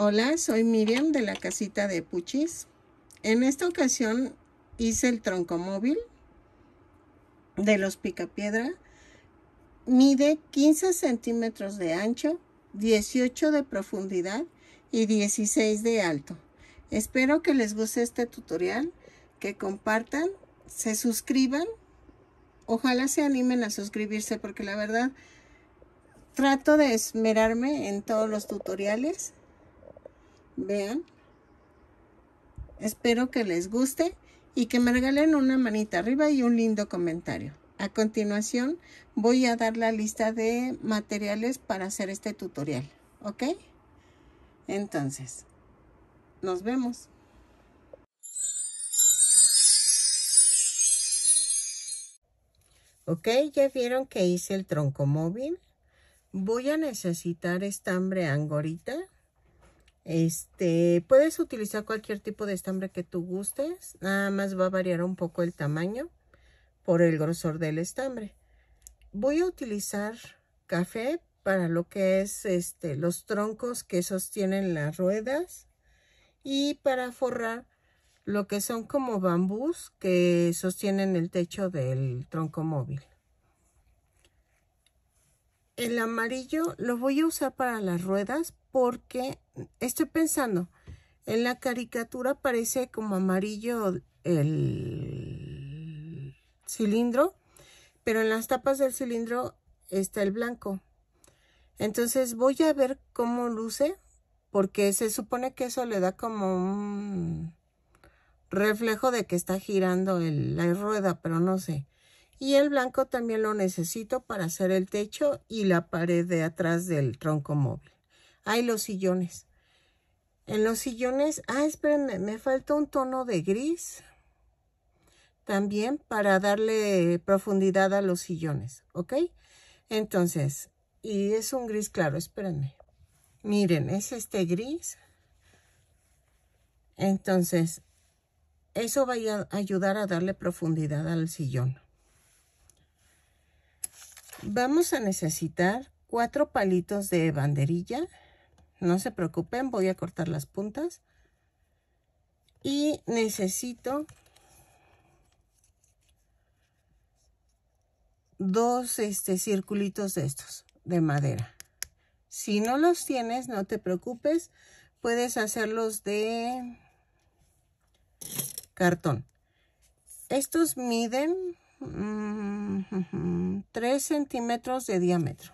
Hola, soy Miriam de la casita de Puchis. En esta ocasión hice el tronco móvil de los picapiedra. Mide 15 centímetros de ancho, 18 de profundidad y 16 de alto. Espero que les guste este tutorial, que compartan, se suscriban. Ojalá se animen a suscribirse porque la verdad trato de esmerarme en todos los tutoriales Vean. Espero que les guste y que me regalen una manita arriba y un lindo comentario. A continuación voy a dar la lista de materiales para hacer este tutorial. ¿Ok? Entonces, nos vemos. Ok, ya vieron que hice el tronco móvil. Voy a necesitar estambre angorita este, puedes utilizar cualquier tipo de estambre que tú gustes, nada más va a variar un poco el tamaño por el grosor del estambre. Voy a utilizar café para lo que es este, los troncos que sostienen las ruedas y para forrar lo que son como bambús que sostienen el techo del tronco móvil el amarillo lo voy a usar para las ruedas porque estoy pensando, en la caricatura parece como amarillo el cilindro, pero en las tapas del cilindro está el blanco. Entonces voy a ver cómo luce, porque se supone que eso le da como un reflejo de que está girando la rueda, pero no sé y el blanco también lo necesito para hacer el techo y la pared de atrás del tronco móvil. Hay los sillones. En los sillones, ah, espérenme, me falta un tono de gris también para darle profundidad a los sillones, ¿ok? Entonces, y es un gris claro, espérenme. Miren, es este gris. Entonces, eso va a ayudar a darle profundidad al sillón. Vamos a necesitar cuatro palitos de banderilla. No se preocupen, voy a cortar las puntas. Y necesito dos este, circulitos de estos, de madera. Si no los tienes, no te preocupes, puedes hacerlos de cartón. Estos miden 3 mm, centímetros de diámetro.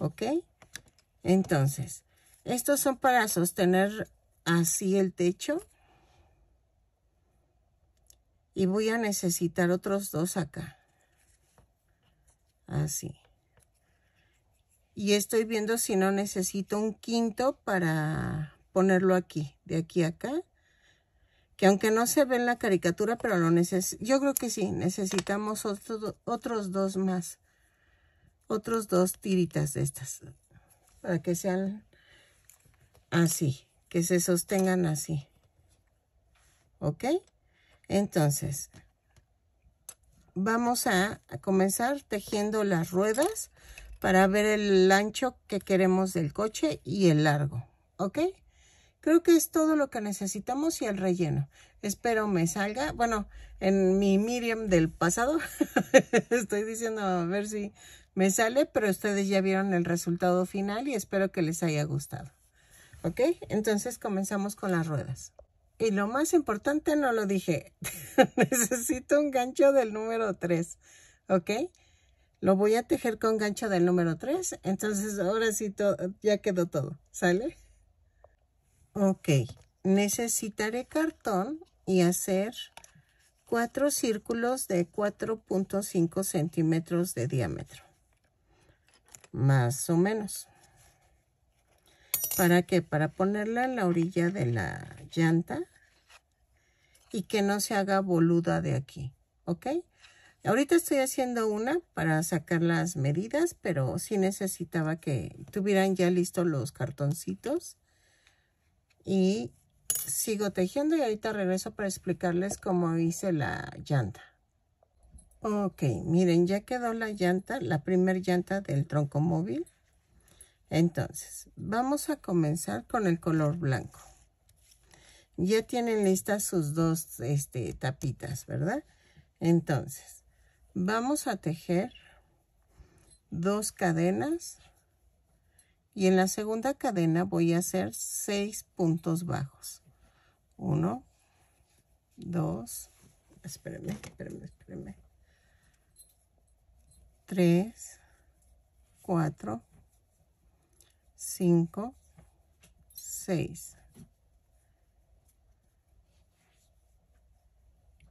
¿Ok? Entonces, estos son para sostener así el techo. Y voy a necesitar otros dos acá. Así. Y estoy viendo si no necesito un quinto para ponerlo aquí, de aquí a acá. Y aunque no se ve en la caricatura, pero lo neces yo creo que sí, necesitamos otros dos más, otros dos tiritas de estas, para que sean así, que se sostengan así, ¿ok? Entonces, vamos a, a comenzar tejiendo las ruedas para ver el ancho que queremos del coche y el largo, ¿ok? Creo que es todo lo que necesitamos y el relleno. Espero me salga. Bueno, en mi Miriam del pasado estoy diciendo a ver si me sale, pero ustedes ya vieron el resultado final y espero que les haya gustado. ¿Ok? Entonces comenzamos con las ruedas. Y lo más importante no lo dije. Necesito un gancho del número 3. ¿Ok? Lo voy a tejer con gancho del número 3. Entonces ahora sí ya quedó todo. ¿Sale? Ok, necesitaré cartón y hacer cuatro círculos de 4.5 centímetros de diámetro. Más o menos. ¿Para qué? Para ponerla en la orilla de la llanta y que no se haga boluda de aquí, ¿ok? Ahorita estoy haciendo una para sacar las medidas, pero sí necesitaba que tuvieran ya listos los cartoncitos y sigo tejiendo y ahorita regreso para explicarles cómo hice la llanta. Ok, miren, ya quedó la llanta, la primer llanta del tronco móvil. Entonces, vamos a comenzar con el color blanco. Ya tienen listas sus dos este, tapitas, ¿verdad? Entonces, vamos a tejer dos cadenas y en la segunda cadena voy a hacer 6 puntos bajos 1 2 espérenme espérenme espérenme 3 4 5 6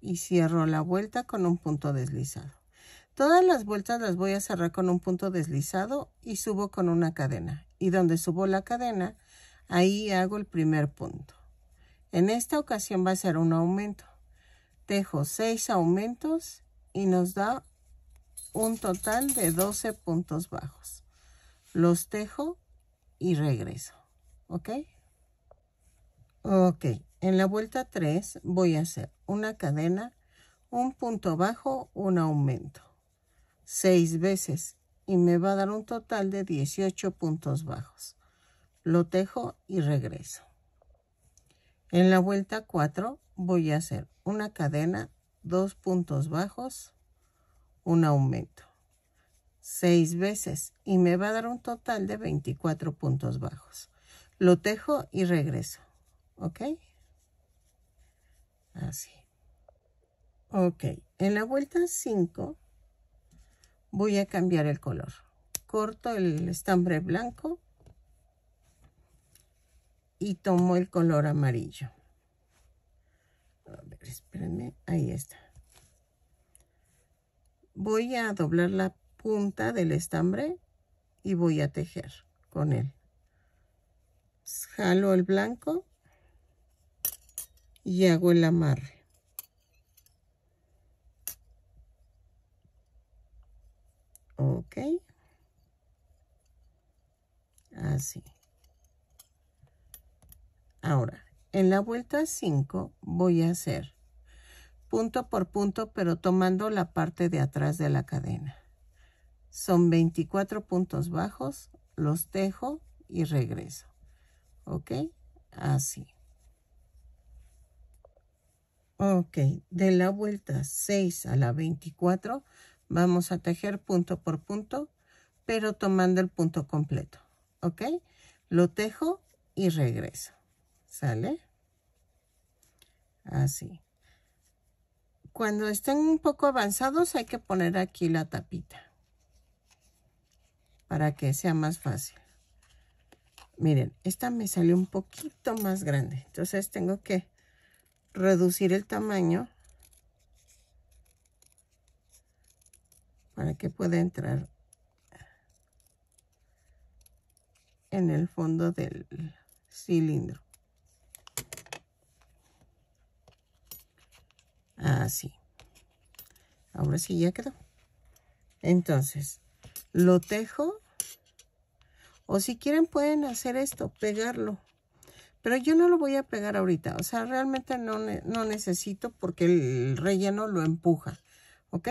y cierro la vuelta con un punto deslizado Todas las vueltas las voy a cerrar con un punto deslizado y subo con una cadena y donde subo la cadena, ahí hago el primer punto. En esta ocasión va a ser un aumento. tejo seis aumentos y nos da un total de 12 puntos bajos. Los tejo y regreso. ¿Ok? Ok. En la vuelta 3 voy a hacer una cadena, un punto bajo, un aumento. seis veces y me va a dar un total de 18 puntos bajos. Lo tejo y regreso. En la vuelta 4 voy a hacer una cadena, dos puntos bajos, un aumento. Seis veces y me va a dar un total de 24 puntos bajos. Lo tejo y regreso. ¿Ok? Así. Ok. En la vuelta 5 voy a cambiar el color corto el estambre blanco y tomo el color amarillo a ver, espérenme, ahí está voy a doblar la punta del estambre y voy a tejer con él jalo el blanco y hago el amarre ok así ahora en la vuelta 5 voy a hacer punto por punto pero tomando la parte de atrás de la cadena son 24 puntos bajos los tejo y regreso ok así ok de la vuelta 6 a la 24 Vamos a tejer punto por punto, pero tomando el punto completo, ¿ok? Lo tejo y regreso, ¿sale? Así. Cuando estén un poco avanzados hay que poner aquí la tapita para que sea más fácil. Miren, esta me salió un poquito más grande, entonces tengo que reducir el tamaño para que pueda entrar en el fondo del cilindro. Así. Ahora sí ya quedó. Entonces, lo tejo. O si quieren pueden hacer esto, pegarlo. Pero yo no lo voy a pegar ahorita. O sea, realmente no, no necesito porque el relleno lo empuja. ¿Ok?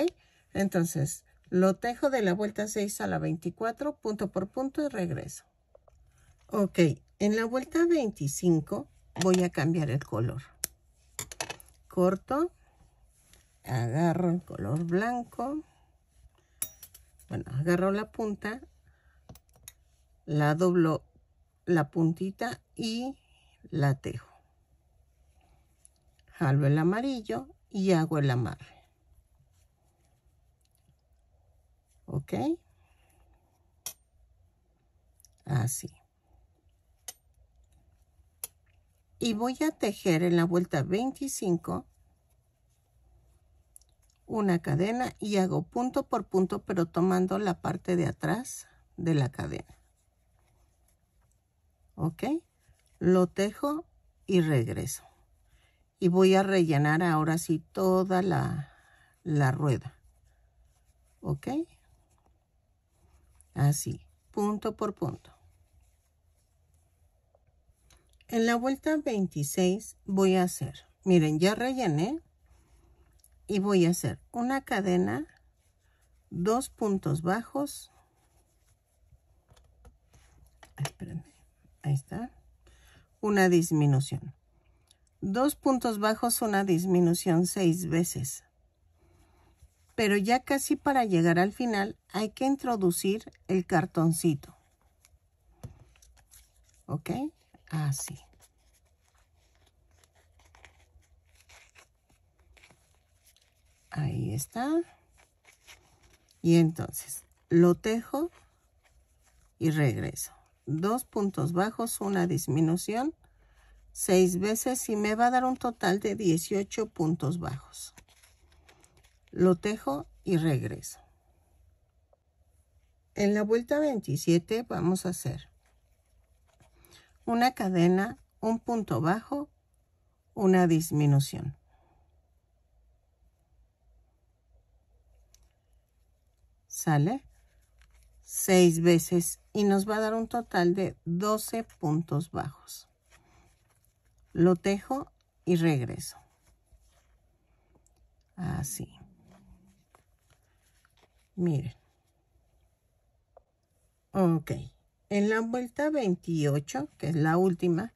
Entonces, lo tejo de la vuelta 6 a la 24, punto por punto y regreso. Ok, en la vuelta 25 voy a cambiar el color. Corto, agarro el color blanco, bueno, agarro la punta, la doblo la puntita y la tejo. Jalo el amarillo y hago el amar. ¿Ok? Así. Y voy a tejer en la vuelta 25 una cadena y hago punto por punto, pero tomando la parte de atrás de la cadena. ¿Ok? Lo tejo y regreso. Y voy a rellenar ahora sí toda la, la rueda. ¿Ok? Así, punto por punto. En la vuelta 26 voy a hacer, miren, ya rellené y voy a hacer una cadena, dos puntos bajos, ahí está, una disminución. Dos puntos bajos, una disminución seis veces pero ya casi para llegar al final hay que introducir el cartoncito. ¿Ok? Así. Ahí está. Y entonces lo tejo y regreso. Dos puntos bajos, una disminución, seis veces y me va a dar un total de 18 puntos bajos. Lo tejo y regreso. En la vuelta 27 vamos a hacer una cadena, un punto bajo, una disminución. ¿Sale? Seis veces y nos va a dar un total de 12 puntos bajos. Lo tejo y regreso. Así. Miren. Ok. En la vuelta 28, que es la última,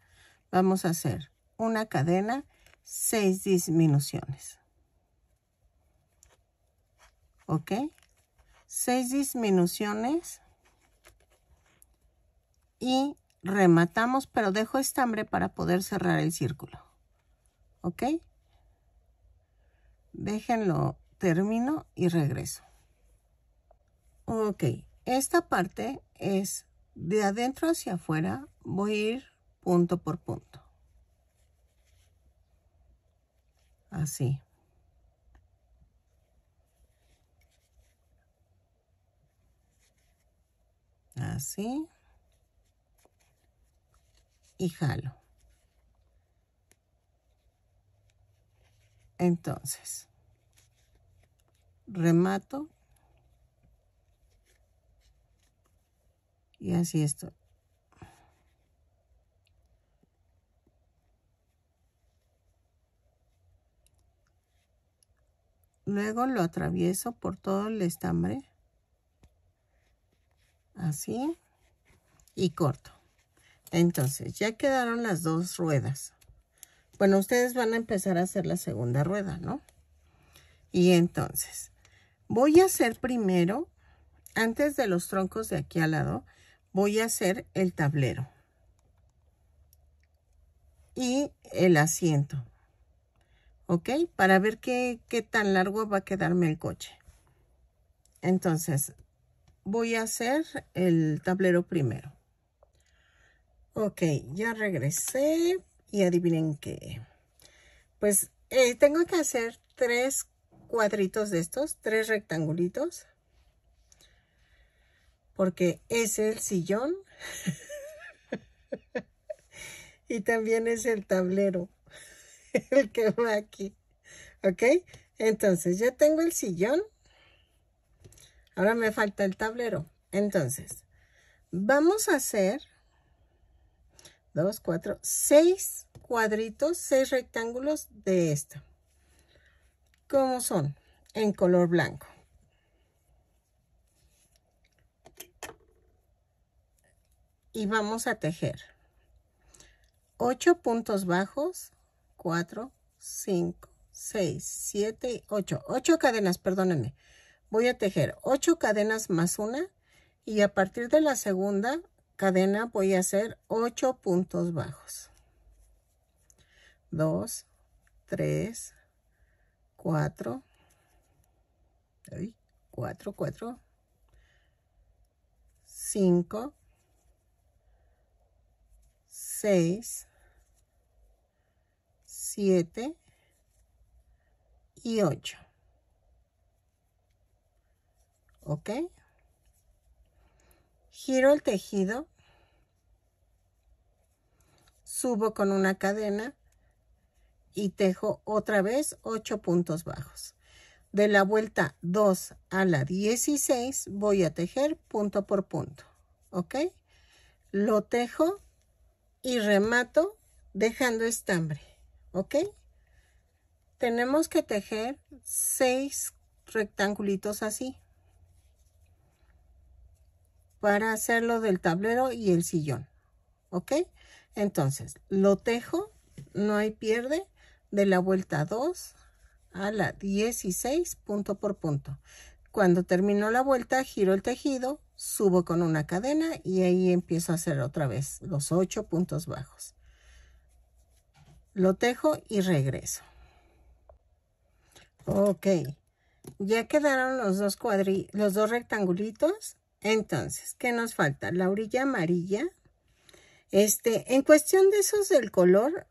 vamos a hacer una cadena, seis disminuciones. ¿Ok? 6 disminuciones y rematamos, pero dejo estambre para poder cerrar el círculo. ¿Ok? Déjenlo, termino y regreso. Ok, esta parte es de adentro hacia afuera. Voy a ir punto por punto. Así. Así. Y jalo. Entonces, remato Y así esto. Luego lo atravieso por todo el estambre. Así. Y corto. Entonces, ya quedaron las dos ruedas. Bueno, ustedes van a empezar a hacer la segunda rueda, ¿no? Y entonces, voy a hacer primero, antes de los troncos de aquí al lado, voy a hacer el tablero y el asiento. ¿Ok? Para ver qué, tan largo va a quedarme el coche. Entonces, voy a hacer el tablero primero. Ok, ya regresé y adivinen qué. Pues eh, tengo que hacer tres cuadritos de estos, tres rectangulitos porque es el sillón y también es el tablero, el que va aquí, ¿ok? Entonces, ya tengo el sillón, ahora me falta el tablero. Entonces, vamos a hacer dos, cuatro, seis cuadritos, seis rectángulos de esto. ¿Cómo son? En color blanco. y vamos a tejer 8 puntos bajos 4 5 6 7 8 8 cadenas perdónenme voy a tejer 8 cadenas más una y a partir de la segunda cadena voy a hacer 8 puntos bajos 2 3 4 4 4 5 6, 7 y 8. ¿Ok? Giro el tejido, subo con una cadena y tejo otra vez 8 puntos bajos. De la vuelta 2 a la 16 voy a tejer punto por punto. ¿Ok? Lo tejo y remato dejando estambre, ¿ok? Tenemos que tejer seis rectangulitos así para hacerlo del tablero y el sillón, ¿ok? Entonces, lo tejo, no hay pierde, de la vuelta 2 a la 16 punto por punto. Cuando termino la vuelta, giro el tejido subo con una cadena y ahí empiezo a hacer otra vez los ocho puntos bajos. Lo tejo y regreso. Ok, ya quedaron los dos, cuadri los dos rectangulitos. Entonces, ¿qué nos falta? La orilla amarilla. Este, en cuestión de esos del color,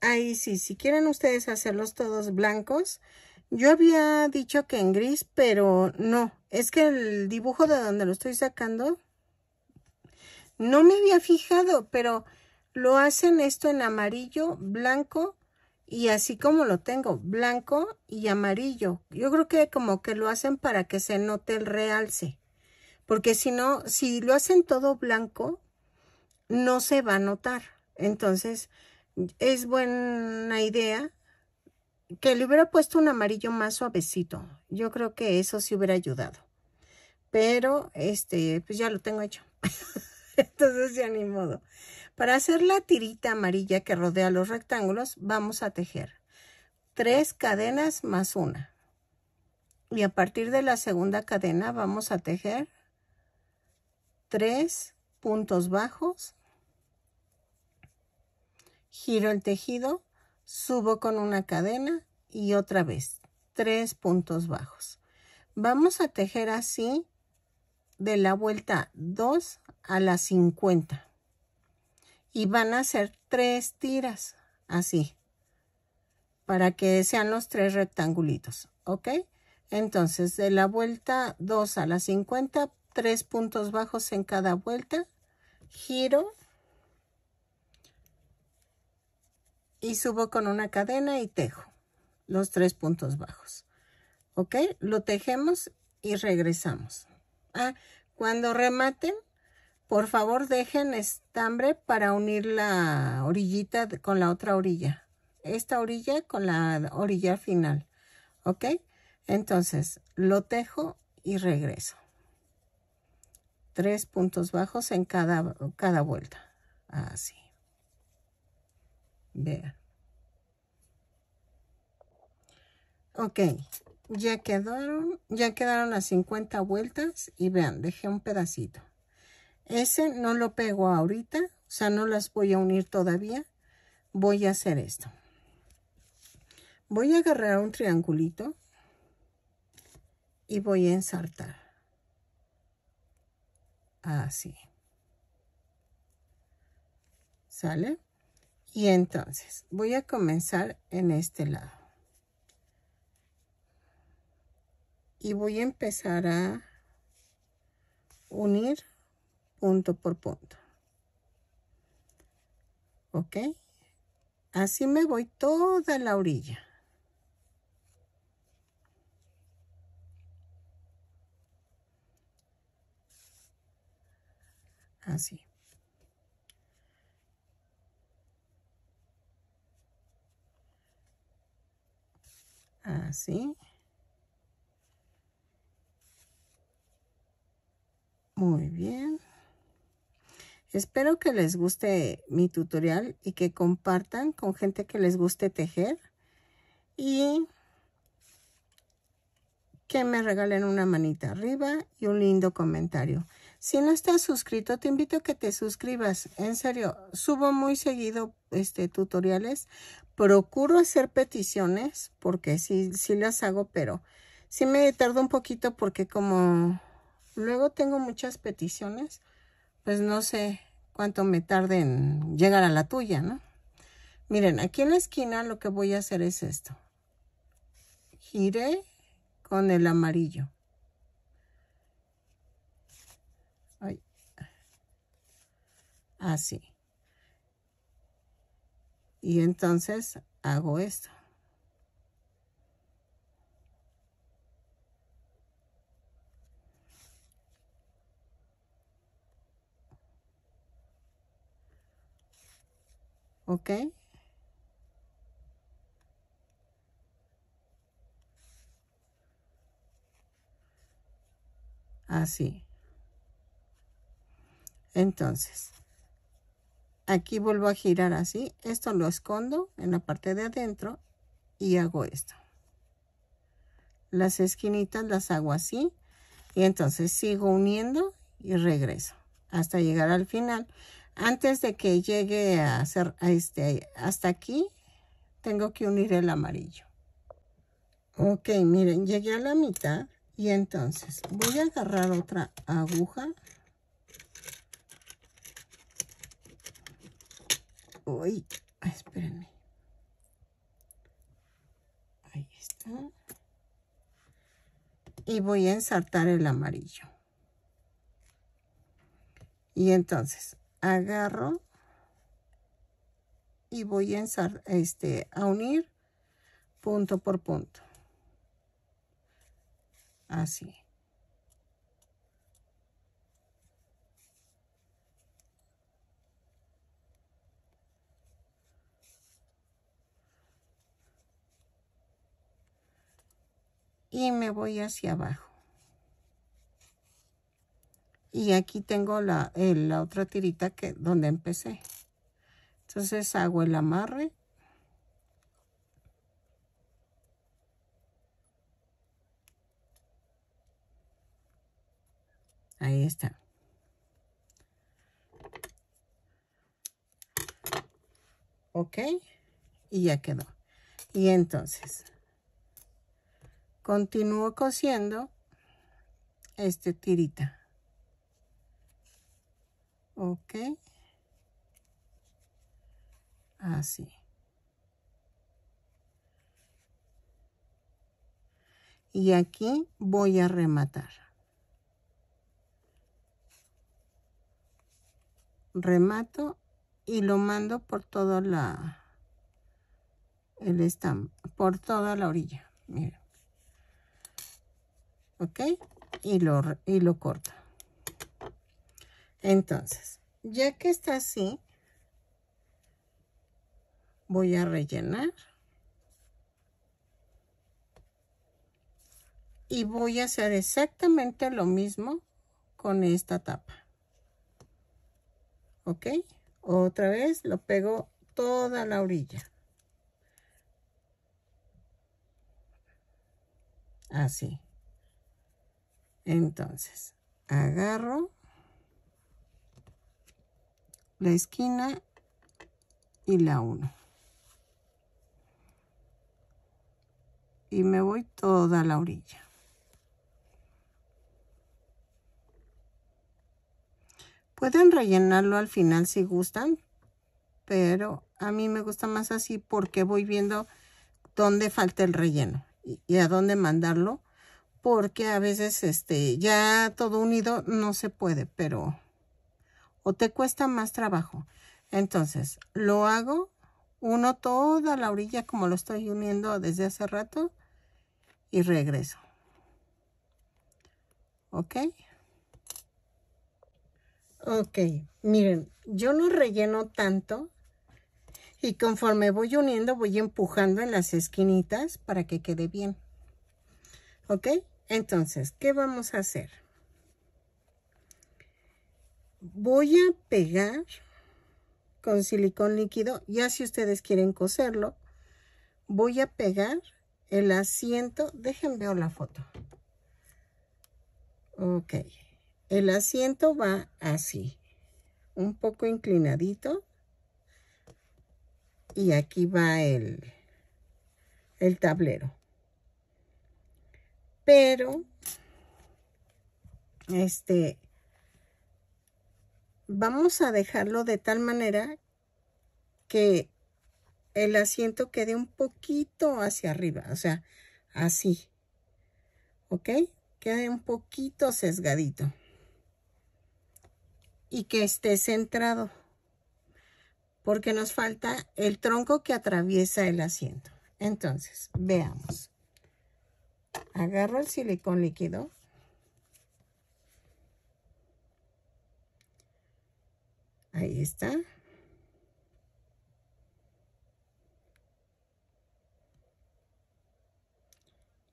ahí sí, si quieren ustedes hacerlos todos blancos, yo había dicho que en gris, pero no. Es que el dibujo de donde lo estoy sacando, no me había fijado, pero lo hacen esto en amarillo, blanco y así como lo tengo, blanco y amarillo. Yo creo que como que lo hacen para que se note el realce. Porque si no, si lo hacen todo blanco, no se va a notar. Entonces, es buena idea que le hubiera puesto un amarillo más suavecito. Yo creo que eso sí hubiera ayudado. Pero, este, pues ya lo tengo hecho. Entonces ya ni modo. Para hacer la tirita amarilla que rodea los rectángulos, vamos a tejer tres cadenas más una. Y a partir de la segunda cadena vamos a tejer tres puntos bajos, giro el tejido subo con una cadena y otra vez tres puntos bajos. Vamos a tejer así de la vuelta 2 a la 50 y van a hacer tres tiras así para que sean los tres rectangulitos ok entonces de la vuelta 2 a la 50 tres puntos bajos en cada vuelta giro y subo con una cadena y tejo los tres puntos bajos. ¿Ok? Lo tejemos y regresamos. Ah, cuando rematen, por favor dejen estambre para unir la orillita con la otra orilla. Esta orilla con la orilla final. ¿Ok? Entonces, lo tejo y regreso. Tres puntos bajos en cada, cada vuelta. Así. Vean. Ok, ya quedaron, ya quedaron las 50 vueltas y vean, dejé un pedacito. Ese no lo pego ahorita, o sea, no las voy a unir todavía. Voy a hacer esto. Voy a agarrar un triangulito y voy a ensartar. Así. ¿Sale? Y entonces voy a comenzar en este lado. Y voy a empezar a unir punto por punto. ¿Ok? Así me voy toda la orilla. Así. Así. Muy bien. Espero que les guste mi tutorial y que compartan con gente que les guste tejer. Y que me regalen una manita arriba y un lindo comentario. Si no estás suscrito, te invito a que te suscribas. En serio, subo muy seguido este, tutoriales procuro hacer peticiones, porque sí, las hago, pero sí me tardo un poquito porque como luego tengo muchas peticiones, pues no sé cuánto me tarde en llegar a la tuya, ¿no? Miren, aquí en la esquina lo que voy a hacer es esto. Giré con el amarillo. Así y entonces hago esto ok así entonces aquí vuelvo a girar así esto lo escondo en la parte de adentro y hago esto las esquinitas las hago así y entonces sigo uniendo y regreso hasta llegar al final antes de que llegue a hacer este hasta aquí tengo que unir el amarillo ok miren llegué a la mitad y entonces voy a agarrar otra aguja Ah, espérenme. Ahí está. Y voy a ensartar el amarillo. Y entonces agarro y voy a, ensar, este, a unir punto por punto. Así. y me voy hacia abajo y aquí tengo la, la otra tirita que donde empecé entonces hago el amarre ahí está ok y ya quedó y entonces continúo cosiendo este tirita ok así y aquí voy a rematar remato y lo mando por toda la el estampa por toda la orilla miren ¿ok? Y lo, y lo corto. Entonces, ya que está así, voy a rellenar. Y voy a hacer exactamente lo mismo con esta tapa. ¿Ok? Otra vez lo pego toda la orilla. Así. Entonces, agarro la esquina y la 1. Y me voy toda la orilla. Pueden rellenarlo al final si gustan, pero a mí me gusta más así porque voy viendo dónde falta el relleno y, y a dónde mandarlo porque a veces este, ya todo unido no se puede, pero o te cuesta más trabajo. Entonces, lo hago, uno toda la orilla como lo estoy uniendo desde hace rato y regreso. ¿Ok? Ok, miren, yo no relleno tanto y conforme voy uniendo voy empujando en las esquinitas para que quede bien. ¿Ok? Entonces, ¿qué vamos a hacer? Voy a pegar con silicón líquido, ya si ustedes quieren coserlo, voy a pegar el asiento, déjenme ver la foto. Ok, el asiento va así, un poco inclinadito. Y aquí va el, el tablero pero este vamos a dejarlo de tal manera que el asiento quede un poquito hacia arriba, o sea, así, ¿ok? Quede un poquito sesgadito y que esté centrado porque nos falta el tronco que atraviesa el asiento. Entonces, veamos agarro el silicón líquido ahí está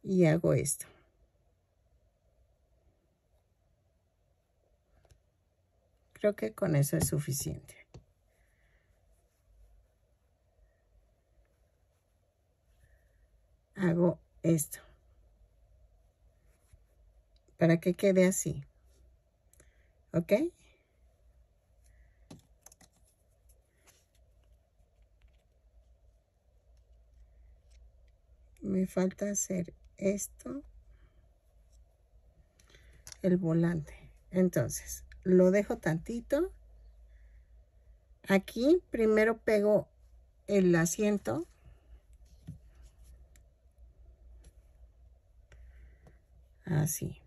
y hago esto creo que con eso es suficiente hago esto para que quede así. ¿Ok? Me falta hacer esto. El volante. Entonces, lo dejo tantito. Aquí primero pego el asiento. Así.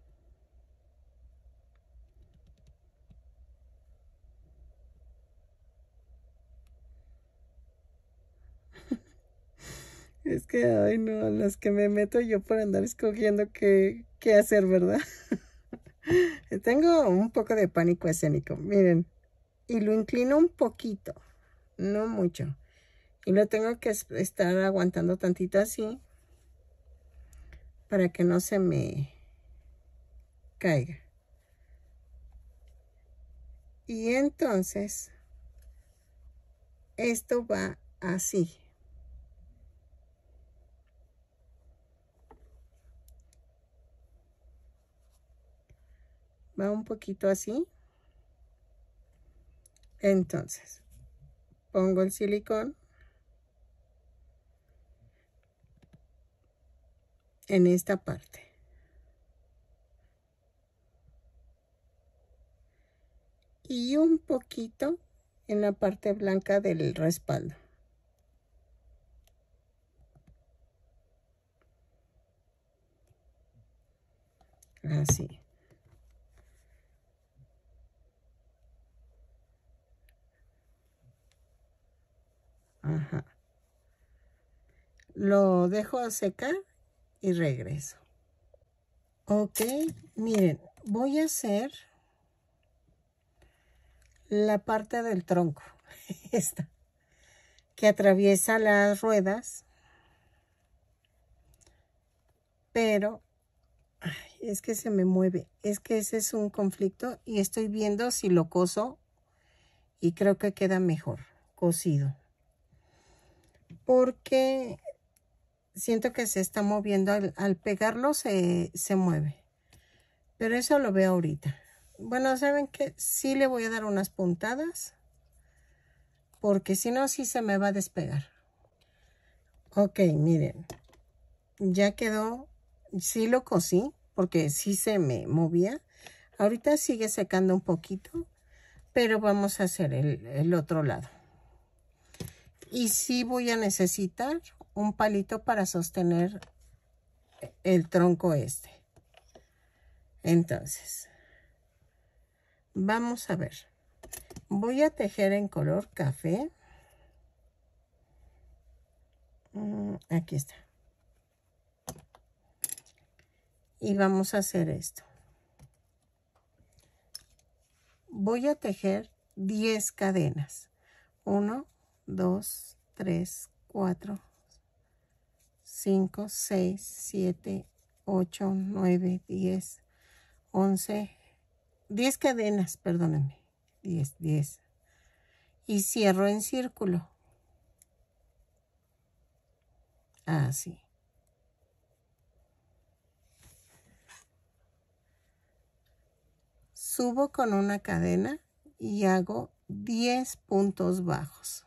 Es que, ay, no, las que me meto yo por andar escogiendo qué, qué hacer, ¿verdad? Tengo un poco de pánico escénico, miren. Y lo inclino un poquito, no mucho. Y lo tengo que estar aguantando tantito así para que no se me caiga. Y entonces, esto va así. va un poquito así. Entonces, pongo el silicón. En esta parte. Y un poquito en la parte blanca del respaldo. Así. Lo dejo a secar y regreso. Ok, miren, voy a hacer la parte del tronco, esta, que atraviesa las ruedas, pero es que se me mueve, es que ese es un conflicto y estoy viendo si lo coso y creo que queda mejor cosido porque siento que se está moviendo. Al, pegarlo se, mueve. Pero eso lo veo ahorita. Bueno, ¿saben que Sí le voy a dar unas puntadas. Porque si no, sí se me va a despegar. Ok, miren. Ya quedó. Sí lo cosí. Porque sí se me movía. Ahorita sigue secando un poquito. Pero vamos a hacer el otro lado y sí voy a necesitar un palito para sostener el tronco este. Entonces, vamos a ver. Voy a tejer en color café. Mm, aquí está. Y vamos a hacer esto. Voy a tejer 10 cadenas. 1, 2, 3, 4, 5, 6, 7, 8, 9, 10, 11, 10 cadenas, perdónenme, 10, 10. Y cierro en círculo. Así. Ah, Subo con una cadena y hago 10 puntos bajos.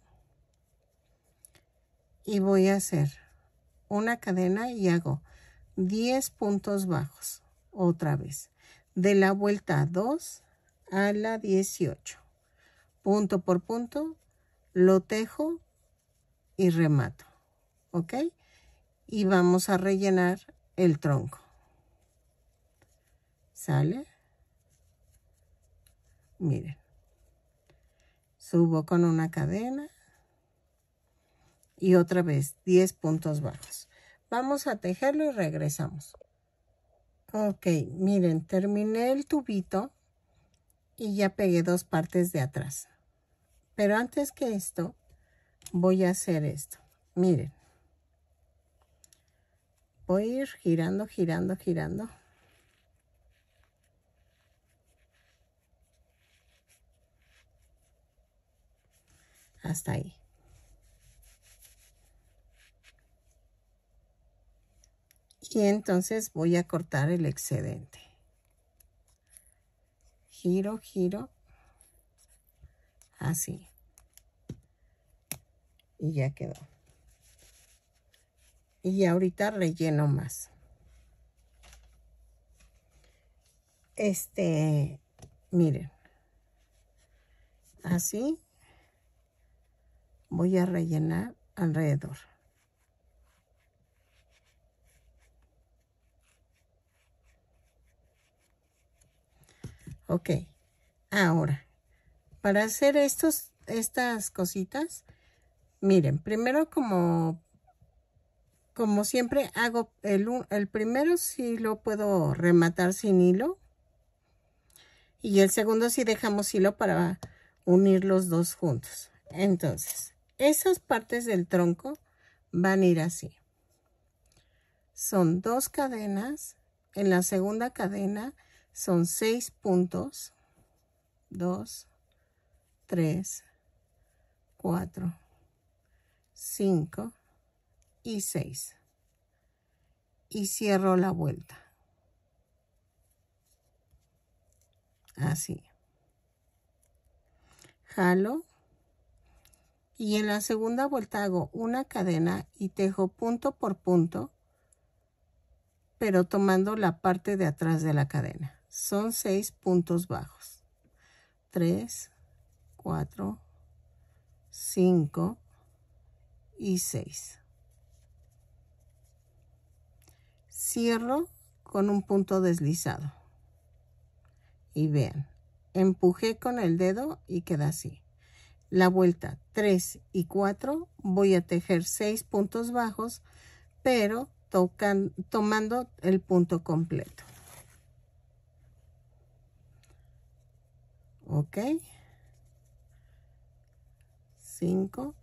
y voy a hacer una cadena y hago 10 puntos bajos otra vez de la vuelta 2 a la 18 punto por punto lo tejo y remato ok y vamos a rellenar el tronco sale miren subo con una cadena y otra vez 10 puntos bajos. Vamos a tejerlo y regresamos. Ok, miren, terminé el tubito y ya pegué dos partes de atrás. Pero antes que esto, voy a hacer esto. Miren. Voy a ir girando, girando, girando. Hasta ahí. y entonces voy a cortar el excedente giro giro así y ya quedó y ahorita relleno más este miren así voy a rellenar alrededor Ok, ahora, para hacer estos, estas cositas, miren, primero como, como siempre hago, el, el primero si lo puedo rematar sin hilo. Y el segundo si dejamos hilo para unir los dos juntos. Entonces, esas partes del tronco van a ir así. Son dos cadenas. En la segunda cadena son 6 puntos 2 3 4 5 y 6 y cierro la vuelta así jalo y en la segunda vuelta hago una cadena y tejo punto por punto pero tomando la parte de atrás de la cadena son seis puntos bajos. 3, 4, 5 y 6. Cierro con un punto deslizado. Y vean, empujé con el dedo y queda así. La vuelta 3 y 4 voy a tejer 6 puntos bajos, pero tocan, tomando el punto completo. ok 5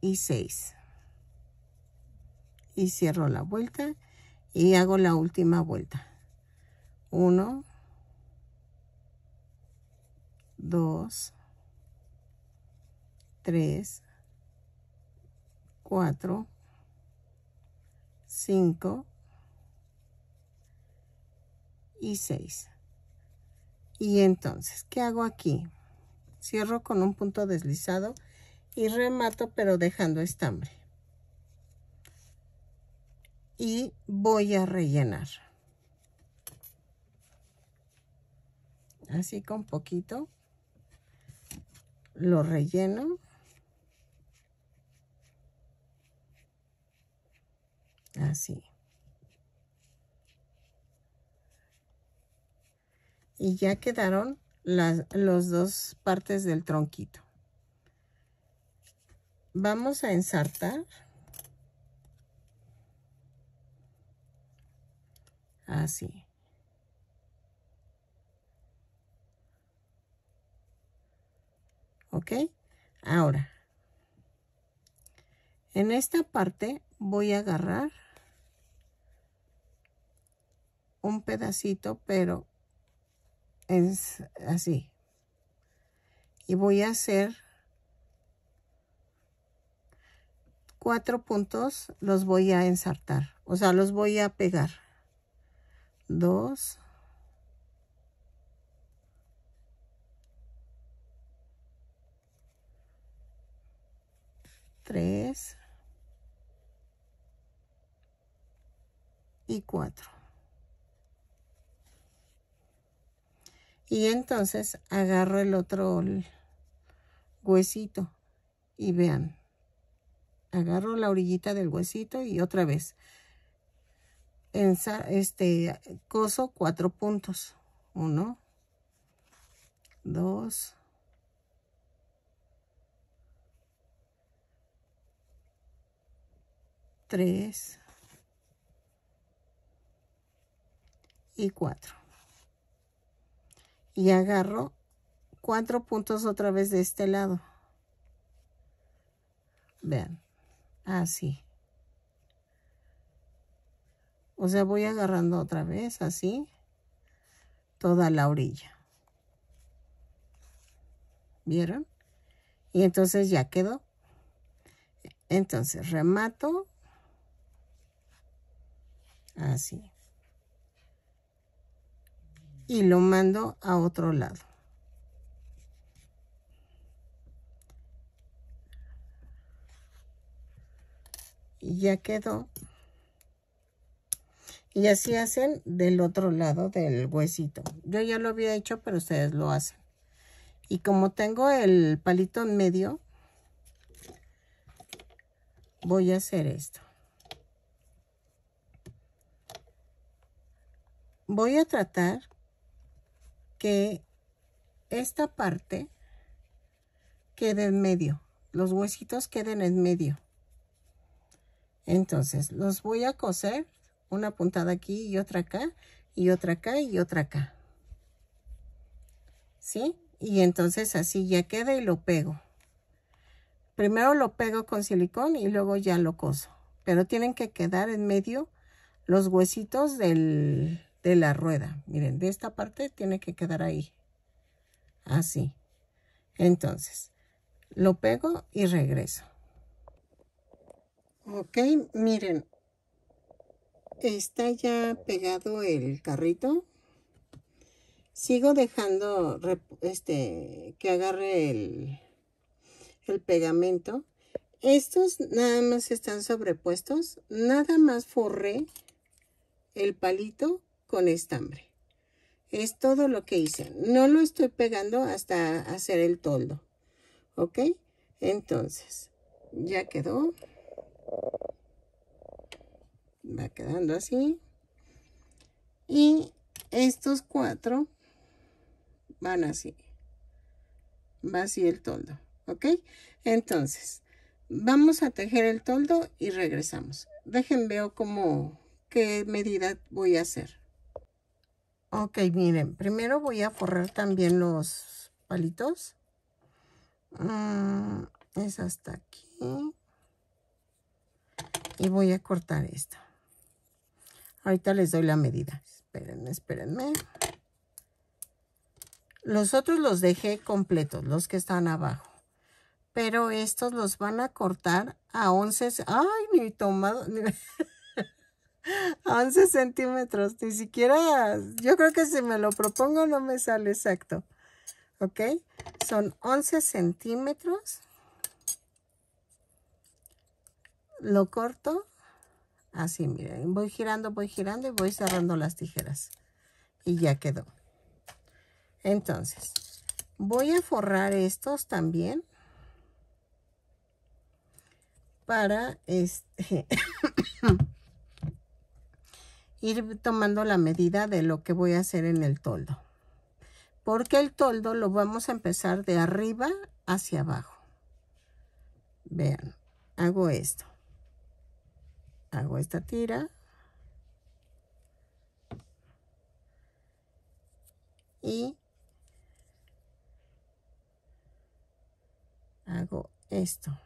y 6 y cierro la vuelta y hago la última vuelta 1 2 3 4 5 y 6 y entonces, ¿qué hago aquí? Cierro con un punto deslizado y remato, pero dejando estambre. Y voy a rellenar. Así con poquito. Lo relleno. Así. y ya quedaron las los dos partes del tronquito. Vamos a ensartar. Así. ¿Ok? Ahora, en esta parte voy a agarrar un pedacito, pero es así. Y voy a hacer cuatro puntos, los voy a ensartar, o sea, los voy a pegar. Dos. Tres. Y cuatro. Y entonces agarro el otro huesito y vean. Agarro la orillita del huesito y otra vez. En, este coso cuatro puntos. Uno, dos, tres y cuatro y agarro cuatro puntos otra vez de este lado. Vean, así. O sea, voy agarrando otra vez así toda la orilla. ¿Vieron? Y entonces ya quedó. Entonces remato así y lo mando a otro lado. Y ya quedó. Y así hacen del otro lado del huesito. Yo ya lo había hecho, pero ustedes lo hacen. Y como tengo el palito en medio, voy a hacer esto. Voy a tratar que esta parte quede en medio. Los huesitos queden en medio. Entonces, los voy a coser una puntada aquí y otra acá, y otra acá y otra acá. ¿Sí? Y entonces así ya queda y lo pego. Primero lo pego con silicón y luego ya lo coso. Pero tienen que quedar en medio los huesitos del, de la rueda. Miren, de esta parte tiene que quedar ahí. Así. Entonces, lo pego y regreso. Ok, miren. Está ya pegado el carrito. Sigo dejando este, que agarre el, el pegamento. Estos nada más están sobrepuestos. Nada más forré el palito con estambre. Es todo lo que hice. No lo estoy pegando hasta hacer el toldo. ¿Ok? Entonces, ya quedó. Va quedando así. Y estos cuatro van así. Va así el toldo. ¿Ok? Entonces, vamos a tejer el toldo y regresamos. Dejen veo cómo, qué medida voy a hacer. Ok, miren, primero voy a forrar también los palitos. Mm, es hasta aquí. Y voy a cortar esto. Ahorita les doy la medida. Espérenme, espérenme. Los otros los dejé completos, los que están abajo. Pero estos los van a cortar a 11... ¡Ay, mi tomado! 11 centímetros. Ni siquiera, yo creo que si me lo propongo no me sale exacto. ¿Ok? Son 11 centímetros. Lo corto. Así, miren. Voy girando, voy girando y voy cerrando las tijeras. Y ya quedó. Entonces, voy a forrar estos también. Para este... ir tomando la medida de lo que voy a hacer en el toldo. Porque el toldo lo vamos a empezar de arriba hacia abajo. Vean, hago esto. Hago esta tira. Y hago esto.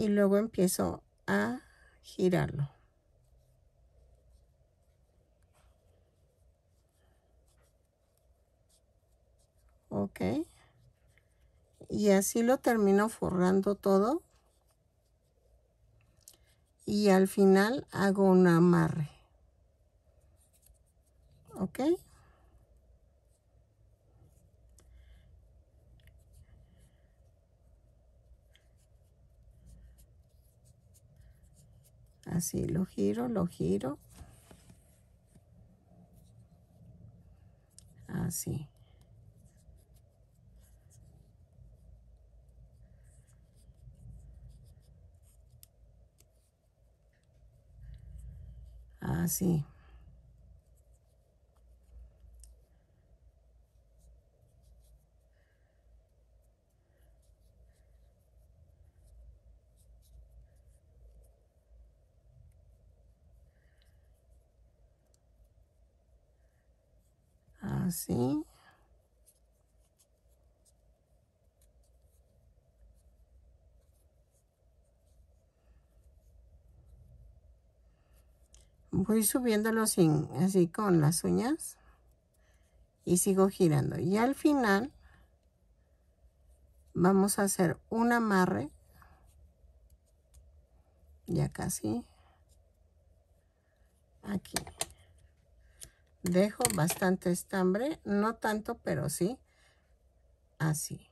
y luego empiezo a girarlo. Ok. Y así lo termino forrando todo. Y al final hago un amarre. Ok. así lo giro lo giro así así así. Voy subiéndolo sin, así con las uñas y sigo girando. Y al final vamos a hacer un amarre. Ya casi. Aquí dejo bastante estambre, no tanto, pero sí, así.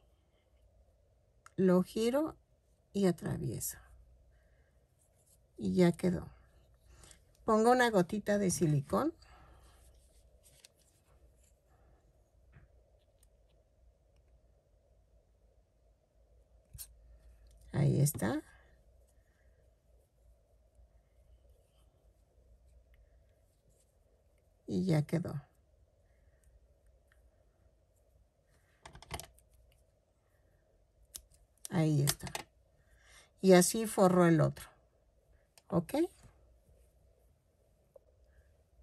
Lo giro y atravieso. Y ya quedó. Pongo una gotita de silicón. Ahí está. y ya quedó. Ahí está. Y así forro el otro. ¿Ok?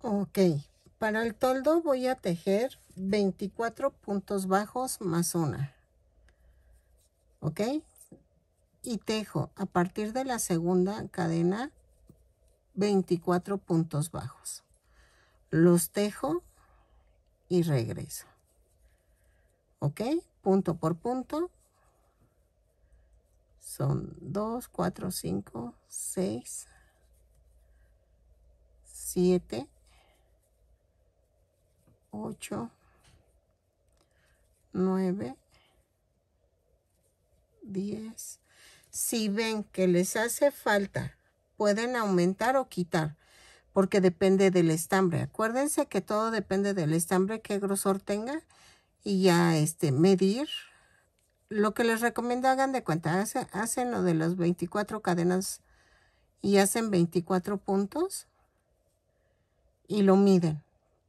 Ok. Para el toldo voy a tejer 24 puntos bajos más una. ¿Ok? Y tejo a partir de la segunda cadena 24 puntos bajos los tejo y regreso. ¿Ok? Punto por punto. Son 2, 4, 5, 6, 7, 8, 9, 10. Si ven que les hace falta, pueden aumentar o quitar porque depende del estambre. Acuérdense que todo depende del estambre, qué grosor tenga y ya este, medir. Lo que les recomiendo hagan de cuenta, hacen, hacen lo de las 24 cadenas y hacen 24 puntos y lo miden.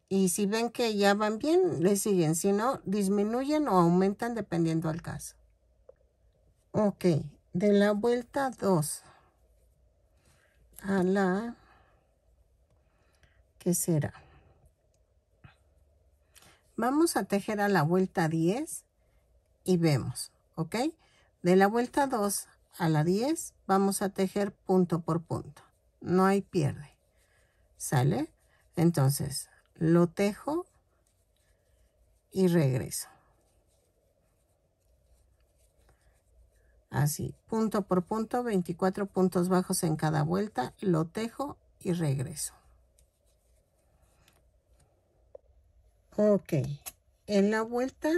Y si ven que ya van bien, le siguen. Si no, disminuyen o aumentan dependiendo al caso. Ok, de la vuelta 2 a la será? Vamos a tejer a la vuelta 10 y vemos, ¿ok? De la vuelta 2 a la 10 vamos a tejer punto por punto. No hay pierde. ¿Sale? Entonces, lo tejo y regreso. Así, punto por punto, 24 puntos bajos en cada vuelta, lo tejo y regreso. Ok, en la vuelta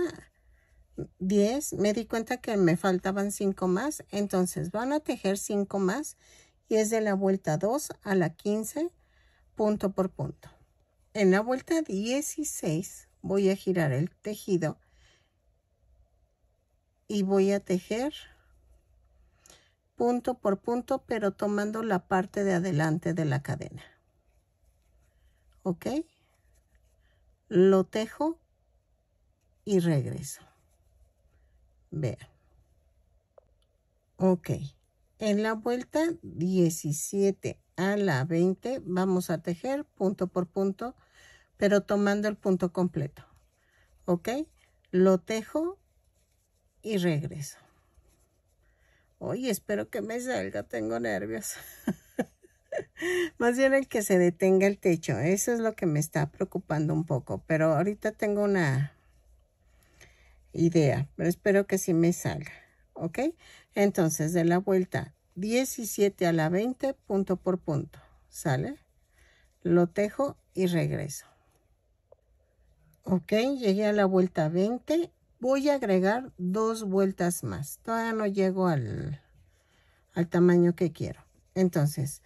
10 me di cuenta que me faltaban 5 más, entonces van a tejer 5 más y es de la vuelta 2 a la 15 punto por punto. En la vuelta 16 voy a girar el tejido y voy a tejer punto por punto, pero tomando la parte de adelante de la cadena. ¿Ok? Lo tejo y regreso. vea Ok. En la vuelta 17 a la 20 vamos a tejer punto por punto, pero tomando el punto completo. ¿Ok? Lo tejo y regreso. hoy espero que me salga, tengo nervios. Más bien el que se detenga el techo. Eso es lo que me está preocupando un poco. Pero ahorita tengo una idea. Pero espero que sí me salga. ¿Ok? Entonces, de la vuelta 17 a la 20, punto por punto. ¿Sale? Lo tejo y regreso. Ok, llegué a la vuelta 20. Voy a agregar dos vueltas más. Todavía no llego al, al tamaño que quiero. Entonces,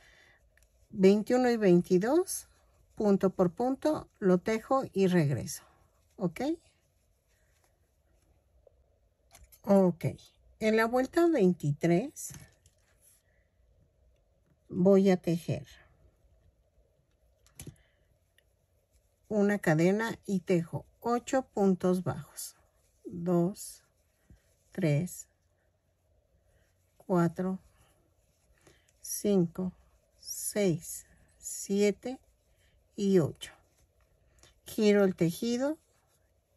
21 y 22, punto por punto, lo tejo y regreso. ¿Ok? Ok. En la vuelta 23 voy a tejer una cadena y tejo 8 puntos bajos. 2, 3, 4, 5, 6, 7 y 8. Giro el tejido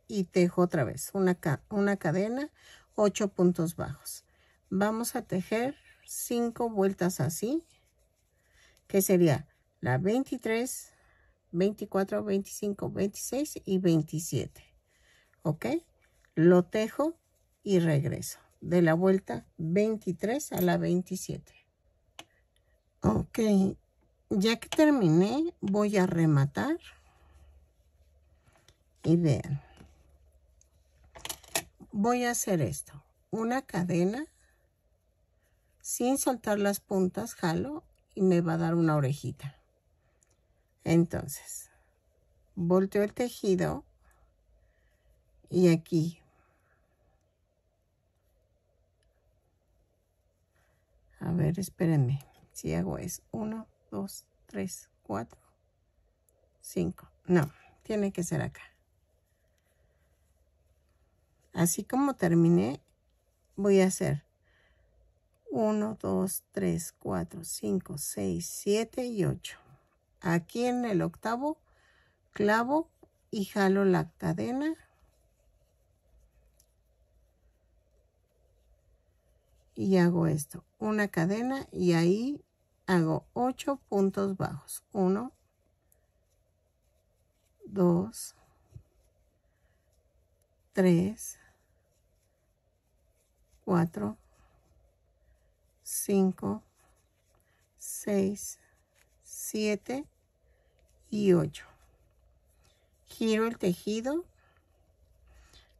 y tejo otra vez una, una cadena, 8 puntos bajos. Vamos a tejer 5 vueltas así, que sería la 23, 24, 25, 26 y 27. ¿Ok? Lo tejo y regreso de la vuelta 23 a la 27. Ok, ya que terminé, voy a rematar. Y vean. Voy a hacer esto. Una cadena. Sin soltar las puntas, jalo y me va a dar una orejita. Entonces, volteo el tejido y aquí. A ver, espérenme. Si hago es uno, 2, 3, 4, 5. No, tiene que ser acá. Así como terminé, voy a hacer 1, 2, 3, 4, 5, 6, 7 y 8. Aquí en el octavo clavo y jalo la cadena. Y hago esto, una cadena y ahí hago 8 puntos bajos 1 2 3 4 5 6 7 y 8 giro el tejido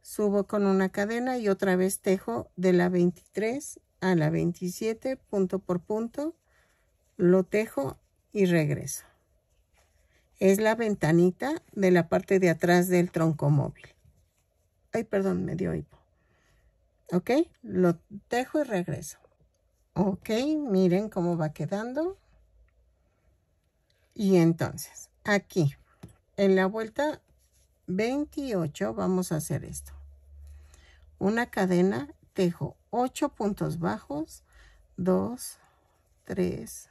subo con una cadena y otra vez tejo de la 23 a la 27 punto por punto lo tejo y regreso. Es la ventanita de la parte de atrás del tronco móvil. Ay, perdón, me dio hipo. ¿Ok? Lo tejo y regreso. Ok, miren cómo va quedando. Y entonces, aquí, en la vuelta 28, vamos a hacer esto. Una cadena, tejo 8 puntos bajos, 2, 3,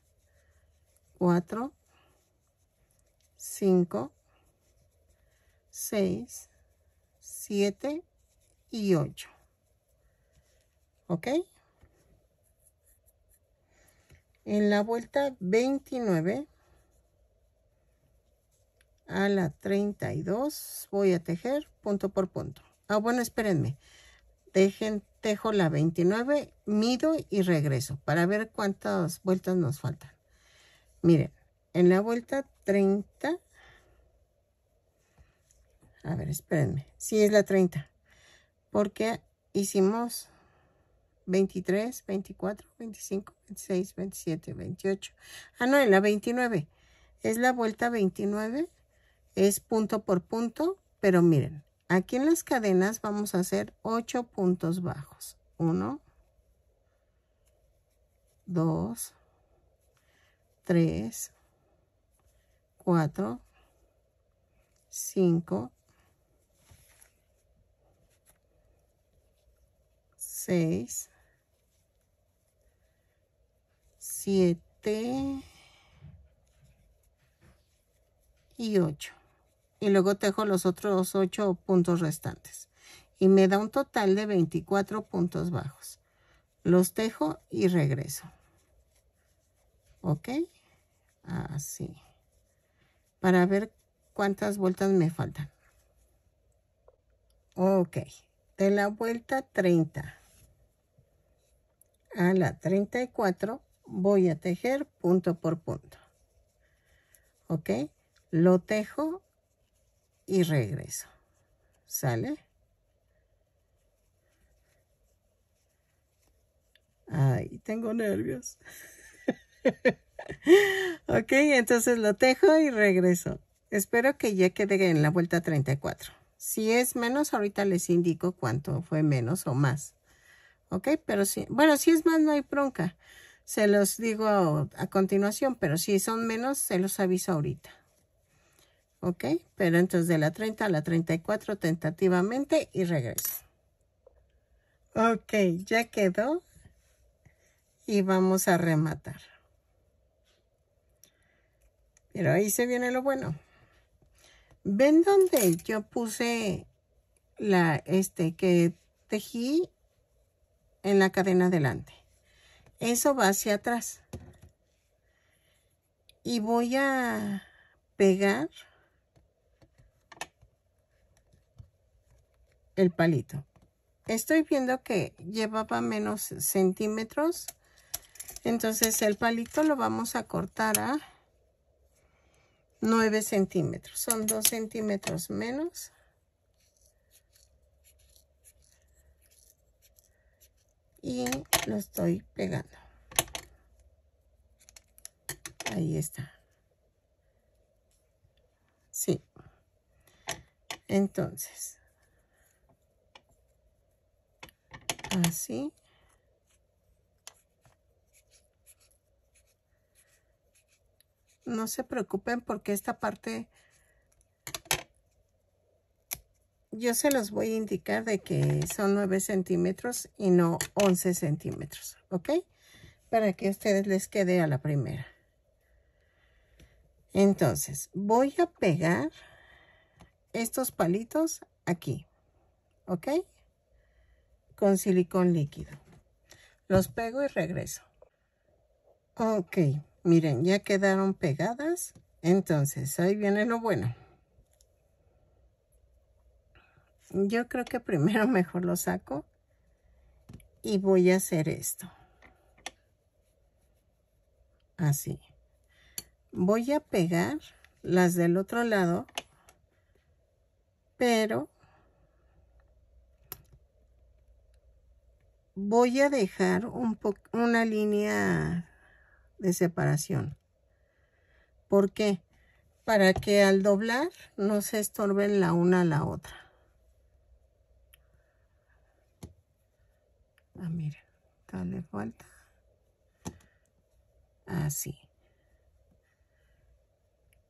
4, 5, 6, 7 y 8. ¿Ok? En la vuelta 29 a la 32 voy a tejer punto por punto. Ah, bueno, espérenme. Dejen, tejo la 29, mido y regreso para ver cuántas vueltas nos faltan. Miren, en la vuelta 30, a ver, espérenme, si es la 30, porque hicimos 23, 24, 25, 26, 27, 28. Ah, no, en la 29. Es la vuelta 29. Es punto por punto. Pero miren, aquí en las cadenas vamos a hacer 8 puntos bajos. 1, 2, 3, 4, 5, 6, 7 y 8. Y luego tejo los otros 8 puntos restantes. Y me da un total de 24 puntos bajos. Los tejo y regreso. ¿ok? Así. Para ver cuántas vueltas me faltan. Ok. De la vuelta 30 a la 34 voy a tejer punto por punto. ¿Ok? Lo tejo y regreso. ¿Sale? Ay, tengo nervios. ok, entonces lo tejo y regreso. Espero que ya quede en la vuelta 34. Si es menos, ahorita les indico cuánto fue menos o más. Ok, pero si, bueno, si es más no hay bronca. Se los digo a, a continuación, pero si son menos, se los aviso ahorita. Ok, pero entonces de la 30 a la 34 tentativamente y regreso. Ok, ya quedó. Y vamos a rematar. Pero ahí se viene lo bueno. ¿Ven donde yo puse la, este, que tejí en la cadena delante? Eso va hacia atrás. Y voy a pegar el palito. Estoy viendo que llevaba menos centímetros. Entonces el palito lo vamos a cortar a nueve centímetros. Son dos centímetros menos. Y lo estoy pegando. Ahí está. Sí. Entonces. Así. no se preocupen porque esta parte yo se los voy a indicar de que son 9 centímetros y no 11 centímetros, ¿ok? Para que a ustedes les quede a la primera. Entonces, voy a pegar estos palitos aquí, ¿ok? Con silicón líquido. Los pego y regreso. Ok, Miren, ya quedaron pegadas. Entonces, ahí viene lo bueno. Yo creo que primero mejor lo saco. Y voy a hacer esto. Así. Voy a pegar las del otro lado. Pero voy a dejar un una línea de separación. ¿Por qué? Para que al doblar no se estorben la una a la otra. Ah, mira, dale falta. Así.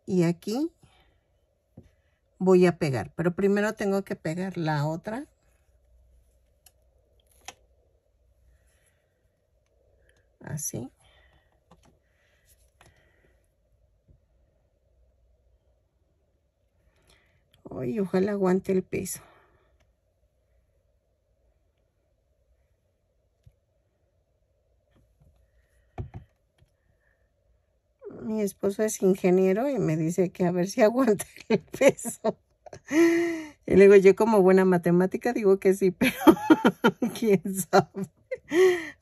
Y aquí voy a pegar, pero primero tengo que pegar la otra. Así. Ay, ojalá aguante el peso. Mi esposo es ingeniero y me dice que a ver si aguanta el peso. Y luego yo como buena matemática digo que sí, pero quién sabe.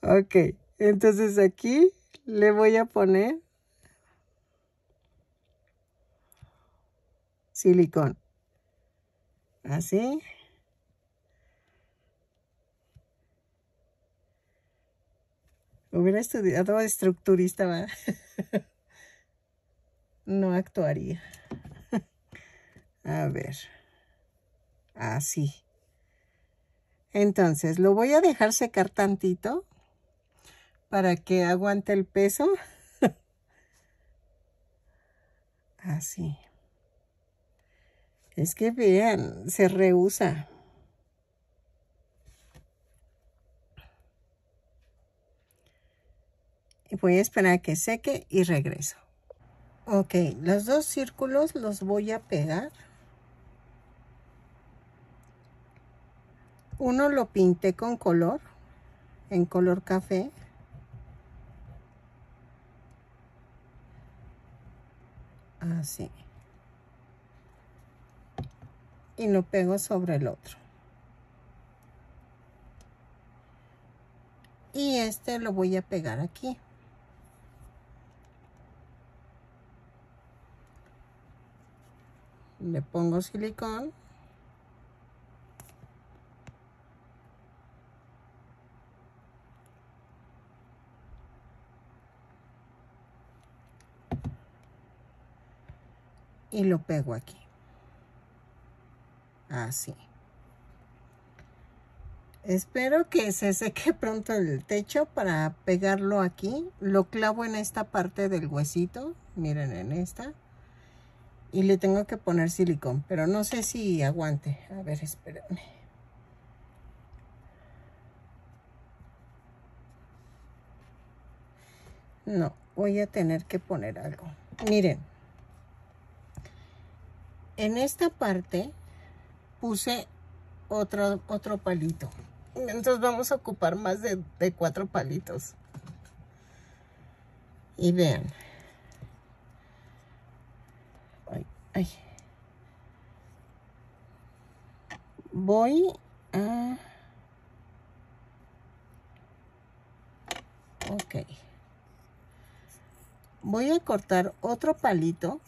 Ok, entonces aquí le voy a poner silicón así. ¿Ah, Hubiera estudiado estructurista, no actuaría. A ver. Así. Ah, Entonces, lo voy a dejar secar tantito para que aguante el peso. Así. Ah, es que vean, se rehúsa. Y voy a esperar a que seque y regreso. Ok, los dos círculos los voy a pegar. Uno lo pinté con color, en color café. Así y lo pego sobre el otro. Y este lo voy a pegar aquí. Le pongo silicón. Y lo pego aquí. Así. Ah, Espero que se seque pronto el techo para pegarlo aquí. Lo clavo en esta parte del huesito. Miren, en esta. Y le tengo que poner silicón. Pero no sé si aguante. A ver, espérenme. No, voy a tener que poner algo. Miren. En esta parte puse otro, otro palito. Entonces vamos a ocupar más de, cuatro palitos. Y vean. Ay, Voy a... Ok. Voy a cortar otro palito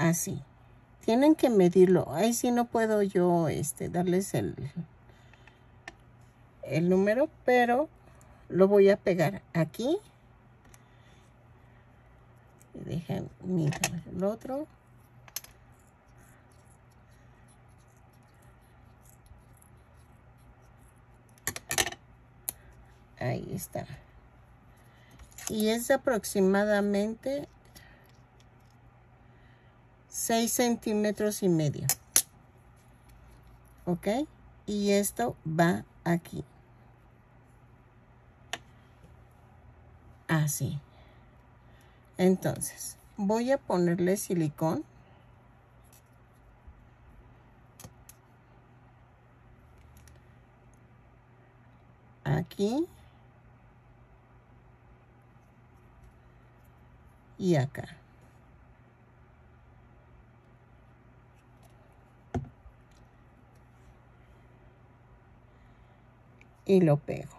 así. Tienen que medirlo. Ahí sí no puedo yo este, darles el, número, pero lo voy a pegar aquí. Dejen el otro. Ahí está. Y es aproximadamente 6 centímetros y medio. ¿Ok? Y esto va aquí. Así. Entonces, voy a ponerle silicón. Aquí. Y acá. y lo pego.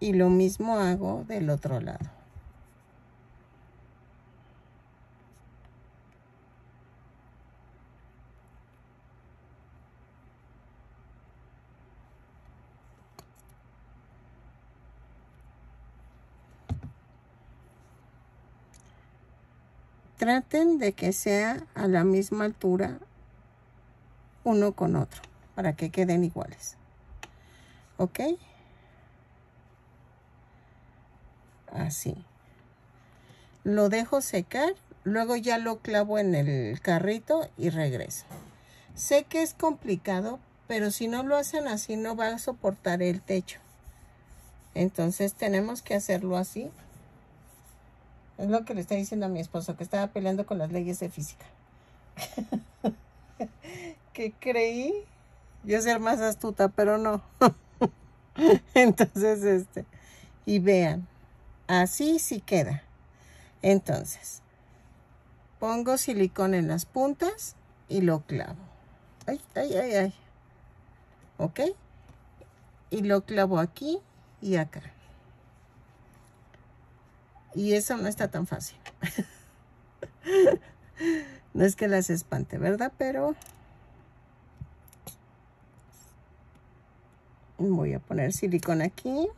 Y lo mismo hago del otro lado. traten de que sea a la misma altura uno con otro para que queden iguales ok así lo dejo secar luego ya lo clavo en el carrito y regreso sé que es complicado pero si no lo hacen así no va a soportar el techo entonces tenemos que hacerlo así es lo que le está diciendo a mi esposo, que estaba peleando con las leyes de física. que creí yo ser más astuta, pero no. Entonces, este, y vean, así sí queda. Entonces, pongo silicón en las puntas y lo clavo. Ay, ay, ay, ay. ¿Ok? Y lo clavo aquí y acá. Y eso no está tan fácil. no es que las espante, ¿verdad? Pero voy a poner silicón aquí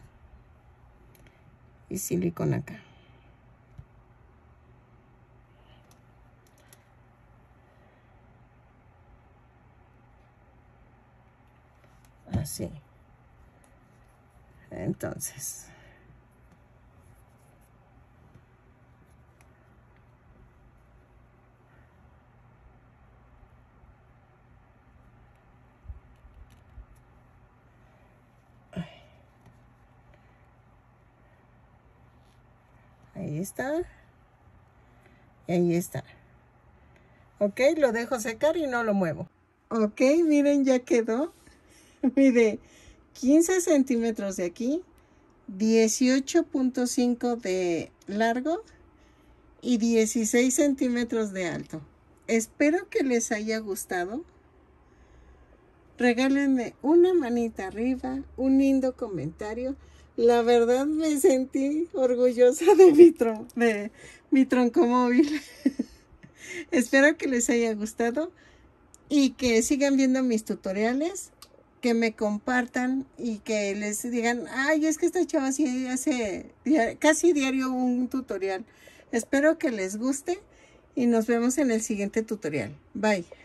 y silicón acá. Así. Entonces, Ahí está. ahí está. Ok, lo dejo secar y no lo muevo. Ok, miren, ya quedó. Mide 15 centímetros de aquí, 18.5 de largo y 16 centímetros de alto. Espero que les haya gustado. Regálenme una manita arriba, un lindo comentario la verdad me sentí orgullosa de mi, tronco móvil. Espero que les haya gustado y que sigan viendo mis tutoriales, que me compartan y que les digan, ay, es que esta chava sí hace casi diario un tutorial. Espero que les guste y nos vemos en el siguiente tutorial. Bye.